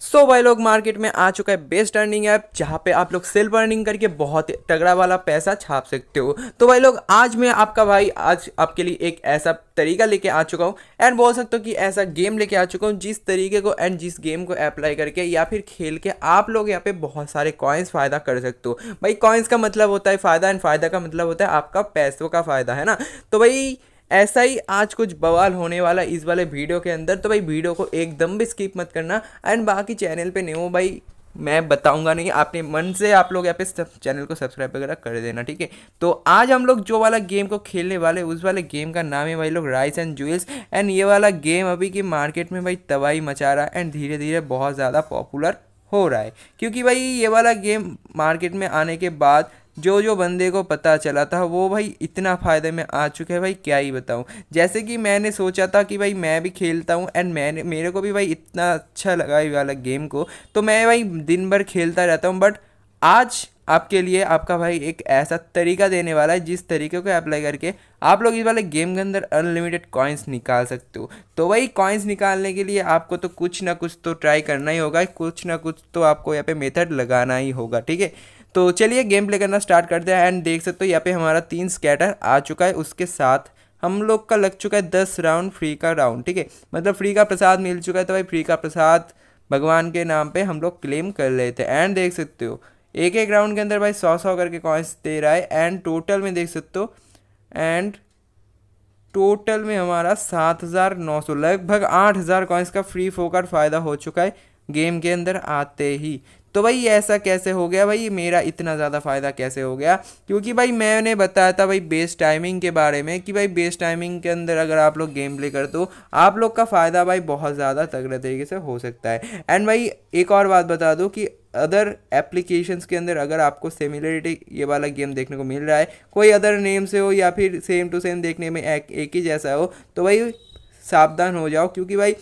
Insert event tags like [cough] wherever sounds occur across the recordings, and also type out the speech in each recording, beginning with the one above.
सो so, भाई लोग market में आ चुका है बेस्ट अर्निंग ऐप जहाँ पे आप लोग सेल्फ अर्निंग करके बहुत तगड़ा वाला पैसा छाप सकते हो तो भाई लोग आज मैं आपका भाई आज आपके लिए एक ऐसा तरीका लेके आ चुका हूँ एंड बोल सकते हो कि ऐसा गेम लेके आ चुका हूँ जिस तरीके को एंड जिस गेम को अप्लाई करके या फिर खेल के आप लोग यहाँ पे बहुत सारे कॉइन्स फ़ायदा कर सकते हो भाई कॉइन्स का मतलब होता है फ़ायदा एंड फ़ायदा का मतलब होता है आपका पैसों का फ़ायदा है ना तो भाई ऐसा ही आज कुछ बवाल होने वाला इस वाले वीडियो के अंदर तो भाई वीडियो को एकदम भी स्किप मत करना एंड बाकी चैनल पे नहीं हो भाई मैं बताऊंगा नहीं आपने मन से आप लोग यहाँ पे चैनल को सब्सक्राइब वगैरह कर देना ठीक है तो आज हम लोग जो वाला गेम को खेलने वाले उस वाले गेम का नाम है भाई लोग राइस एंड ज्वेल्स एंड ये वाला गेम अभी की मार्केट में भाई तबाही मचा रहा है एंड धीरे धीरे बहुत ज़्यादा पॉपुलर हो रहा है क्योंकि भाई ये वाला गेम मार्केट में आने के बाद जो जो बंदे को पता चला था वो भाई इतना फ़ायदे में आ चुके हैं भाई क्या ही बताऊँ जैसे कि मैंने सोचा था कि भाई मैं भी खेलता हूँ एंड मैंने मेरे को भी भाई इतना अच्छा लगा ये वाला गेम को तो मैं भाई दिन भर खेलता रहता हूँ बट आज आपके लिए आपका भाई एक ऐसा तरीका देने वाला है जिस तरीके को अप्लाई करके आप लोग इस वाले गेम के अंदर अनलिमिटेड कॉइन्स निकाल सकते हो तो वही कॉइन्स निकालने के लिए आपको तो कुछ ना कुछ तो ट्राई करना ही होगा कुछ ना कुछ तो आपको यहाँ पे मेथड लगाना ही होगा ठीक है तो चलिए गेम प्ले करना स्टार्ट करते हैं एंड देख सकते हो यहाँ पे हमारा तीन स्कैटर आ चुका है उसके साथ हम लोग का लग चुका है दस राउंड फ्री का राउंड ठीक है मतलब फ्री का प्रसाद मिल चुका है तो भाई फ्री का प्रसाद भगवान के नाम पर हम लोग क्लेम कर लेते हैं एंड देख सकते हो एक एक राउंड के अंदर भाई सौ सौ करके कॉइंस दे रहा है एंड टोटल में देख सकते हो एंड टोटल में हमारा सात हज़ार नौ सौ लगभग आठ हज़ार कॉइंस का फ्री फोकर फ़ायदा हो चुका है गेम के अंदर आते ही तो भाई ऐसा कैसे हो गया भाई मेरा इतना ज़्यादा फ़ायदा कैसे हो गया क्योंकि भाई मैंने बताया था भाई बेस टाइमिंग के बारे में कि भाई बेस टाइमिंग के अंदर अगर आप लोग गेम प्ले करते हो आप लोग का फ़ायदा भाई बहुत ज़्यादा तगड़े तरीके से हो सकता है एंड भाई एक और बात बता दूँ कि अदर एप्लीकेशंस के अंदर अगर आपको सिमिलरिटी ये वाला गेम देखने को मिल रहा है कोई अदर नेम से हो या फिर सेम टू सेम देखने में एक, एक ही जैसा हो तो भाई सावधान हो जाओ क्योंकि भाई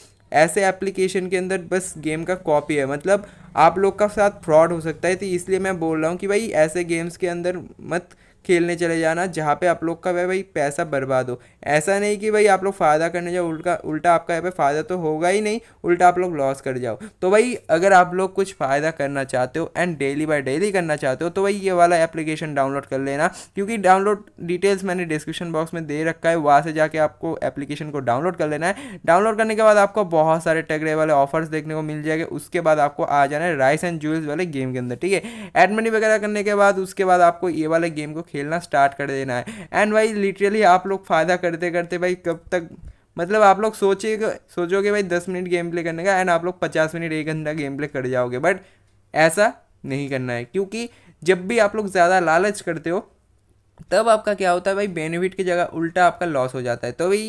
ऐसे एप्लीकेशन के अंदर बस गेम का कॉपी है मतलब आप लोग का साथ फ्रॉड हो सकता है तो इसलिए मैं बोल रहा हूँ कि भाई ऐसे गेम्स के अंदर मत खेलने चले जाना जहाँ पे आप लोग का भाई भाई पैसा बर्बाद हो ऐसा नहीं कि भाई आप लोग फ़ायदा करने जाओ उल्टा उल्टा आपका यहाँ पे फ़ायदा तो होगा ही नहीं उल्टा आप लोग लॉस कर जाओ तो भाई अगर आप लोग कुछ फ़ायदा करना चाहते हो एंड डेली बाय डेली करना चाहते हो तो भाई ये वाला एप्लीकेशन डाउनलोड कर लेना क्योंकि डाउनलोड डिटेल्स मैंने डिस्क्रिप्शन बॉक्स में दे रखा है वहाँ से जाके आपको एप्लीकेशन को डाउनलोड कर लेना है डाउनलोड करने के बाद आपको बहुत सारे टगड़े वाले ऑफर्स देखने को मिल जाएंगे उसके बाद आपको आ जाना करना है राइस एंड जूल्स वाले गेम के अंदर ठीक है एडमनी वगैरह करने के बाद उसके बाद आपको ये वाले गेम को खेलना स्टार्ट कर देना है एंड भाई लिटरली आप लोग फ़ायदा करते करते भाई कब तक मतलब आप लोग सोचिए सोचोगे भाई दस मिनट गेम प्ले करने का एंड आप लोग पचास मिनट एक घंटा गेम प्ले कर जाओगे बट ऐसा नहीं करना है क्योंकि जब भी आप लोग ज़्यादा लालच करते हो तब आपका क्या होता है भाई बेनिफिट की जगह उल्टा आपका लॉस हो जाता है तो भाई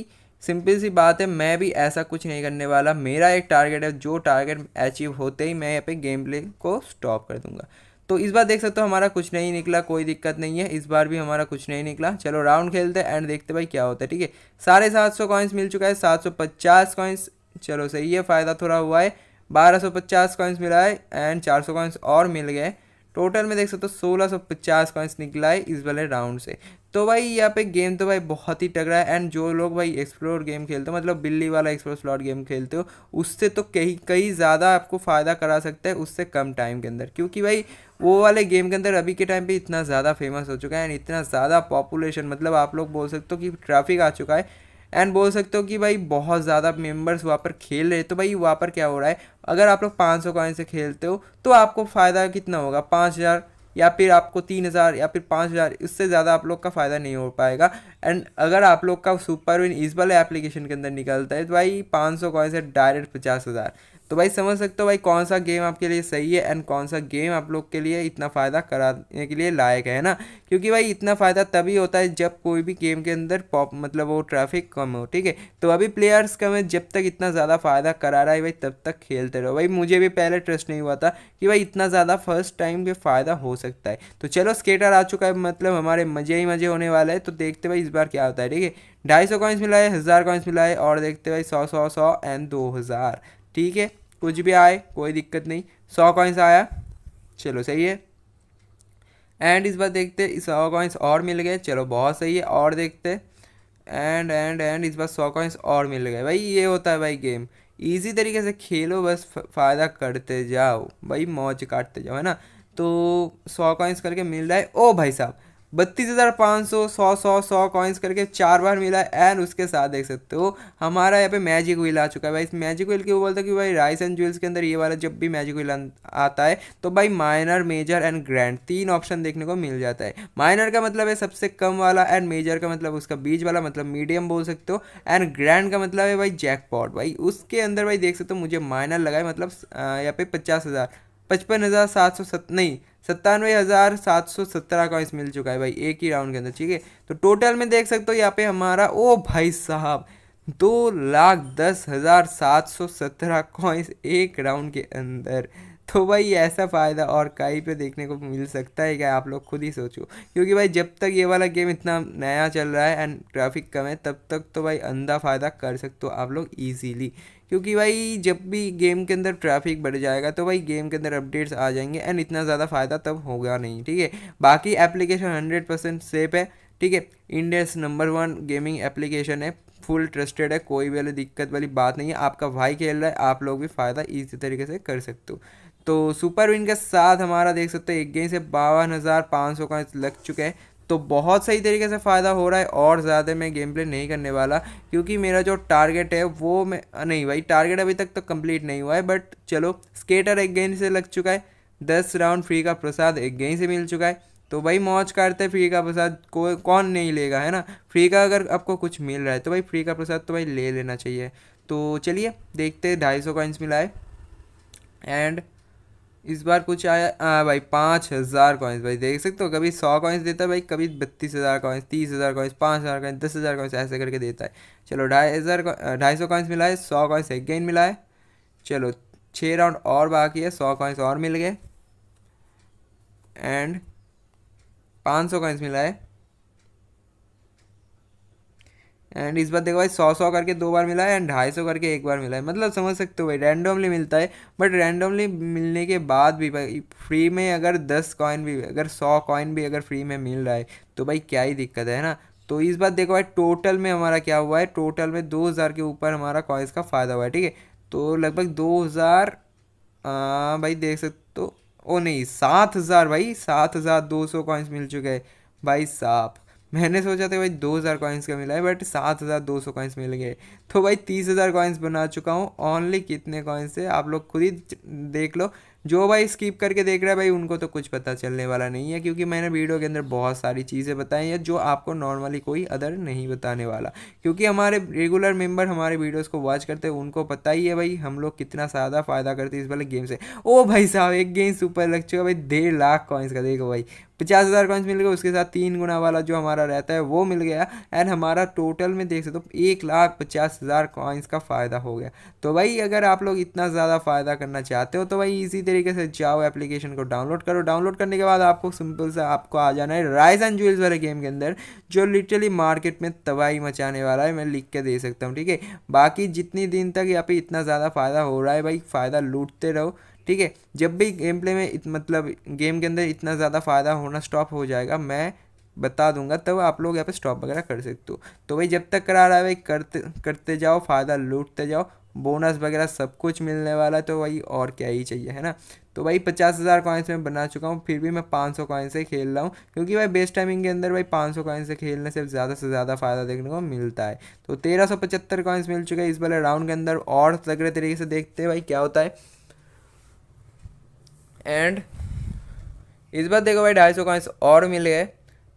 सिंपल सी बात है मैं भी ऐसा कुछ नहीं करने वाला मेरा एक टारगेट है जो टारगेट अचीव होते ही मैं यहाँ पे गेम प्ले को स्टॉप कर दूंगा तो इस बार देख सकते हो हमारा कुछ नहीं निकला कोई दिक्कत नहीं है इस बार भी हमारा कुछ नहीं निकला चलो राउंड खेलते हैं एंड देखते भाई क्या होता है ठीक है साढ़े सात सौ कॉइन्स मिल चुका है सात सौ पचास कॉइन्स चलो सही है फ़ायदा थोड़ा हुआ है बारह सौ पचास कॉइन्स मिला है एंड चार सौ कॉइन्स और मिल गए टोटल में देख सकते हो सोलह सौ पचास कॉइंस निकला है इस वाले राउंड से तो भाई यहाँ पे गेम तो भाई बहुत ही तगड़ा है एंड जो लोग भाई एक्सप्लोर गेम खेलते हो मतलब बिल्ली वाला एक्सप्लोर स्लॉट गेम खेलते हो उससे तो कहीं कहीं ज़्यादा आपको फ़ायदा करा सकता है उससे कम टाइम के अंदर क्योंकि भाई वो वाले गेम के अंदर अभी के टाइम पे इतना ज़्यादा फेमस हो चुका है एंड इतना ज़्यादा पॉपुलेशन मतलब आप लोग बोल सकते हो कि ट्रैफिक आ चुका है एंड बोल सकते हो कि भाई बहुत ज़्यादा मेंबर्स वहाँ पर खेल रहे तो भाई वहाँ पर क्या हो रहा है अगर आप लोग पाँच सौ से खेलते हो तो आपको फ़ायदा कितना होगा पाँच हज़ार या फिर आपको तीन हज़ार या फिर पाँच हज़ार इससे ज़्यादा आप लोग का फ़ायदा नहीं हो पाएगा एंड अगर आप लोग का सुपर विन इस वाले एप्लीकेशन के अंदर निकलता है तो भाई पाँच सौ कॉइन से डायरेक्ट पचास हज़ार तो भाई समझ सकते हो भाई कौन सा गेम आपके लिए सही है एंड कौन सा गेम आप लोग के लिए इतना फ़ायदा कराने के लिए लायक है ना क्योंकि भाई इतना फ़ायदा तभी होता है जब कोई भी गेम के अंदर पॉप मतलब वो ट्रैफिक कम हो ठीक है तो अभी प्लेयर्स कम है जब तक इतना ज़्यादा फ़ायदा करा रहा है भाई तब तक खेलते रहो भाई मुझे भी पहले ट्रस्ट नहीं हुआ था कि भाई इतना ज़्यादा फर्स्ट टाइम के फ़ायदा हो सकता है तो चलो स्केटर आ चुका है मतलब हमारे मज़े ही मज़े होने वाला है तो देखते भाई इस बार क्या होता है ठीक है ढाई सौ कॉइन्स मिला है हज़ार कॉइंस मिला है और देखते भाई सौ सौ सौ एंड दो हज़ार ठीक है कुछ भी आए कोई दिक्कत नहीं सौ कॉइंस आया चलो सही है एंड इस बार देखते सौ कॉइंस और मिल गए चलो बहुत सही है और देखते एंड एंड एंड इस बार सौ कॉइंस और मिल गए भाई ये होता है भाई गेम इजी तरीके से खेलो बस फ़ायदा करते जाओ भाई मौज काटते जाओ है ना तो सौ कॉइंस करके मिल रहा है ओ भाई साहब बत्तीस हज़ार पाँच सौ सौ सौ सौ कॉइन्स करके चार बार मिला एंड उसके साथ देख सकते हो हमारा यहाँ पे मैजिक व्हील आ चुका है भाई इस मैजिक व्हील के वो बोलते है कि भाई राइस एंड ज्वेल्स के अंदर ये वाला जब भी मैजिक व्हील अं- आता है तो भाई माइनर मेजर एंड ग्रैंड तीन ऑप्शन देखने को मिल जाता है माइनर का मतलब है सबसे कम वाला एंड मेजर का मतलब उसका बीच वाला मतलब मीडियम बोल सकते हो एंड ग्रैंड का मतलब है भाई जैक भाई उसके अंदर भाई देख सकते हो मुझे माइनर लगा है मतलब यहाँ पे पचास हज़ार पचपन हज़ार सात सौ सत नहीं सत्तानवे हज़ार सात सौ सत्रह कॉइन्स मिल चुका है भाई एक ही राउंड के अंदर ठीक है तो टोटल में देख सकते हो यहाँ पे हमारा ओ भाई साहब दो लाख दस हज़ार सात सौ सत्रह कॉइंस एक राउंड के अंदर तो भाई ऐसा फ़ायदा और कहीं पे देखने को मिल सकता है क्या आप लोग खुद ही सोचो क्योंकि भाई जब तक ये वाला गेम इतना नया चल रहा है एंड ट्रैफिक कम है तब तक तो भाई अंधा फ़ायदा कर सकते हो आप लोग ईजीली क्योंकि भाई जब भी गेम के अंदर ट्रैफिक बढ़ जाएगा तो भाई गेम के अंदर अपडेट्स आ जाएंगे एंड इतना ज़्यादा फ़ायदा तब होगा नहीं ठीक है बाकी एप्लीकेशन हंड्रेड परसेंट सेफ है ठीक है India's number one gaming application है फुल ट्रस्टेड है कोई वाली दिक्कत वाली बात नहीं है आपका भाई खेल रहा है आप लोग भी फ़ायदा इसी तरीके से कर सकते हो तो सुपर विन के साथ हमारा देख सकते एक गेंद से बावन हज़ार पाँच सौ का लग चुका है तो बहुत सही तरीके से फ़ायदा हो रहा है और ज़्यादा मैं गेम प्ले नहीं करने वाला क्योंकि मेरा जो टारगेट है वो मैं नहीं भाई टारगेट अभी तक तो कंप्लीट नहीं हुआ है बट चलो स्केटर एक गेंद से लग चुका है दस राउंड फ्री का प्रसाद एक गेंद से मिल चुका है तो भाई मौज करते फ्री का प्रसाद को कौन नहीं लेगा है ना फ्री का अगर आपको कुछ मिल रहा है तो भाई फ्री का प्रसाद तो भाई ले लेना चाहिए तो चलिए देखते ढाई सौ कॉइन्स मिला है एंड इस बार कुछ आया आ, भाई पाँच हज़ार कॉइन्स भाई देख सकते हो कभी सौ कॉइन्स देता है भाई कभी बत्तीस हज़ार कॉइन्स तीस हज़ार कॉइन्स पाँच हज़ार कॉइन्स दस हज़ार कॉइन्स ऐसे करके देता है चलो ढाई हज़ार ढाई सौ कॉइन्स मिला है सौ कॉइन्स गेन मिला है चलो छः राउंड और बाकी है सौ कॉइन्स और मिल गए एंड पाँच सौ कॉइन्स मिला है एंड इस बार देखो भाई सौ सौ करके दो बार मिला है एंड ढाई सौ करके एक बार मिला है मतलब समझ सकते हो भाई रैंडमली मिलता है बट रैंडमली मिलने के बाद भी भाई फ्री में अगर दस कॉइन भी अगर सौ कॉइन भी अगर फ्री में मिल रहा है तो भाई क्या ही दिक्कत है ना तो इस बार देखो भाई टोटल में हमारा क्या हुआ है टोटल में दो हज़ार के ऊपर हमारा कॉइन्स का फ़ायदा हुआ है ठीक है तो लगभग दो हज़ार भाई देख सकते हो ओ नहीं सात हज़ार भाई सात हज़ार दो सौ कॉइन्स मिल चुके हैं भाई साहब मैंने सोचा था भाई दो हज़ार कॉइन्स का मिला है बट सात हज़ार दो सौ कॉइन्स मिल गए तो भाई तीस हज़ार कॉइन्स बना चुका हूँ ऑनली कितने कॉइन्स से आप लोग खुद ही देख लो जो भाई स्किप करके देख रहा है भाई उनको तो कुछ पता चलने वाला नहीं है क्योंकि मैंने वीडियो के अंदर बहुत सारी चीज़ें बताई हैं जो आपको नॉर्मली कोई अदर नहीं बताने वाला क्योंकि हमारे रेगुलर मेंबर हमारे वीडियोस को वॉच करते हैं उनको पता ही है भाई हम लोग कितना ज़्यादा फ़ायदा करते हैं इस वाले गेम से ओ भाई साहब एक गेम सुपर लग चुका भाई डेढ़ लाख कॉइन्स का देखो भाई पचास हज़ार कॉइन्स मिल गए उसके साथ तीन गुना वाला जो हमारा रहता है वो मिल गया एंड हमारा टोटल में देख सकते हो तो एक लाख पचास हज़ार कॉइन्स का फ़ायदा हो गया तो भाई अगर आप लोग इतना ज़्यादा फ़ायदा करना चाहते हो तो भाई इसी तरीके से जाओ एप्लीकेशन को डाउनलोड करो डाउनलोड करने के बाद आपको सिंपल सा आपको आ जाना है राइज एंड ज्वेल्स वाले गेम के अंदर जो लिटरली मार्केट में तबाही मचाने वाला है मैं लिख के दे सकता हूँ ठीक है बाकी जितनी दिन तक यहाँ पे इतना ज़्यादा फ़ायदा हो रहा है भाई फ़ायदा लूटते रहो ठीक है जब भी गेम प्ले में इत, मतलब गेम के अंदर इतना ज़्यादा फ़ायदा होना स्टॉप हो जाएगा मैं बता दूंगा तब आप लोग यहाँ पे स्टॉप वगैरह कर सकते हो तो भाई जब तक करा रहा है भाई करते करते जाओ फ़ायदा लूटते जाओ बोनस वगैरह सब कुछ मिलने वाला है तो भाई और क्या ही चाहिए है ना तो भाई पचास हज़ार कॉइन्स में बना चुका हूँ फिर भी मैं पाँच सौ कॉइन से खेल रहा हूँ क्योंकि भाई बेस्ट टाइमिंग के अंदर भाई पाँच सौ कॉइन से खेलने से ज़्यादा से ज़्यादा फ़ायदा देखने को मिलता है तो तेरह सौ पचहत्तर कॉइन्स मिल चुके हैं इस वाले राउंड के अंदर और तगड़े तरीके से देखते हैं भाई क्या होता है एंड इस बार देखो भाई ढाई सौ कॉइंस और मिल गए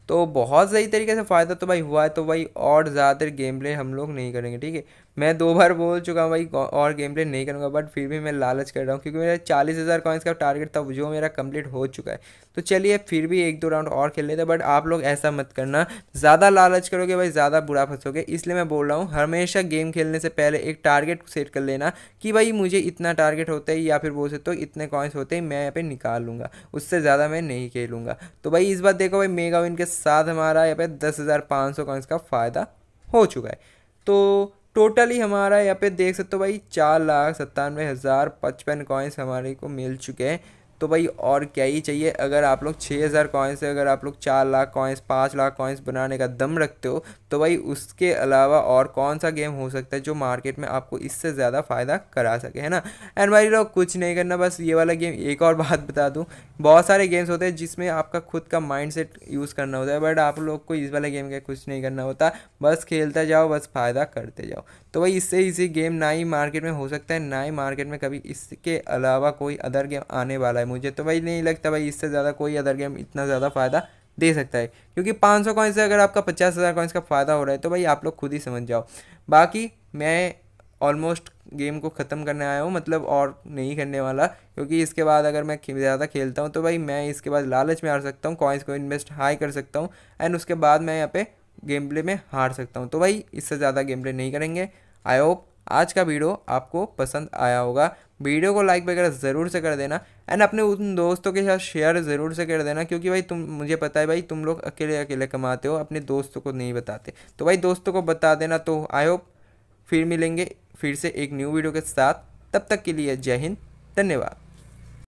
तो बहुत सही तरीके से फ़ायदा तो भाई हुआ है तो भाई और ज़्यादातर गेम प्ले हम लोग नहीं करेंगे ठीक है मैं दो बार बोल चुका हूँ भाई और गेम प्ले नहीं करूँगा बट फिर भी मैं लालच कर रहा हूँ क्योंकि मेरा चालीस हज़ार कॉइंस का टारगेट था जो मेरा कंप्लीट हो चुका है तो चलिए फिर भी एक दो राउंड और खेल लेते बट आप लोग ऐसा मत करना ज़्यादा लालच करोगे भाई ज़्यादा बुरा फंसोगे इसलिए मैं बोल रहा हूँ हमेशा गेम खेलने से पहले एक टारगेट सेट कर लेना कि भाई मुझे इतना टारगेट होता है या फिर बोल सकते हो तो इतने कॉइंस होते हैं मैं यहाँ पर निकाल लूँगा उससे ज़्यादा मैं नहीं खेलूँगा तो भाई इस बार देखो भाई मेगा विन के साथ हमारा यहाँ पर दस हज़ार पाँच सौ कॉइन्स का फ़ायदा हो चुका है तो टोटली हमारा यहाँ पे देख सकते हो भाई चार लाख सत्तानवे हज़ार पचपन कॉइन्स हमारे को मिल चुके हैं तो भाई और क्या ही चाहिए अगर आप लोग छः हज़ार कॉइन्स से अगर आप लोग चार लाख कॉइन्स पाँच लाख कॉइन्स बनाने का दम रखते हो तो भाई उसके अलावा और कौन सा गेम हो सकता है जो मार्केट में आपको इससे ज़्यादा फ़ायदा करा सके है ना एंड भाई लोग कुछ नहीं करना बस ये वाला गेम एक और [laughs] बात बता दूँ बहुत सारे गेम्स होते हैं जिसमें आपका खुद का माइंड सेट यूज़ करना होता है बट आप लोग को इस वाले गेम का कुछ नहीं करना होता बस खेलते जाओ बस फ़ायदा करते जाओ तो भाई इससे इसी गेम ना ही मार्केट में हो सकता है ना ही मार्केट में कभी इसके अलावा कोई अदर गेम आने वाला है मुझे तो भाई नहीं लगता भाई इससे ज़्यादा कोई अदर गेम इतना ज़्यादा फ़ायदा दे सकता है क्योंकि 500 सौ कॉइन्स से अगर आपका पचास हज़ार कॉइन्स का फ़ायदा हो रहा है तो भाई आप लोग खुद ही समझ जाओ बाकी मैं ऑलमोस्ट गेम को ख़त्म करने आया हूँ मतलब और नहीं करने वाला क्योंकि इसके बाद अगर मैं ज़्यादा खेलता हूँ तो भाई मैं इसके बाद लालच में हार सकता हूँ कॉइन्स को इन्वेस्ट हाई कर सकता हूँ एंड उसके बाद मैं यहाँ पे गेम प्ले में हार सकता हूँ तो भाई इससे ज़्यादा गेम प्ले नहीं करेंगे आई होप आज का वीडियो आपको पसंद आया होगा वीडियो को लाइक वगैरह ज़रूर से कर देना एंड अपने उन दोस्तों के साथ शेयर ज़रूर से कर देना क्योंकि भाई तुम मुझे पता है भाई तुम लोग अकेले अकेले कमाते हो अपने दोस्तों को नहीं बताते तो भाई दोस्तों को बता देना तो आई होप फिर मिलेंगे फिर से एक न्यू वीडियो के साथ तब तक के लिए जय हिंद धन्यवाद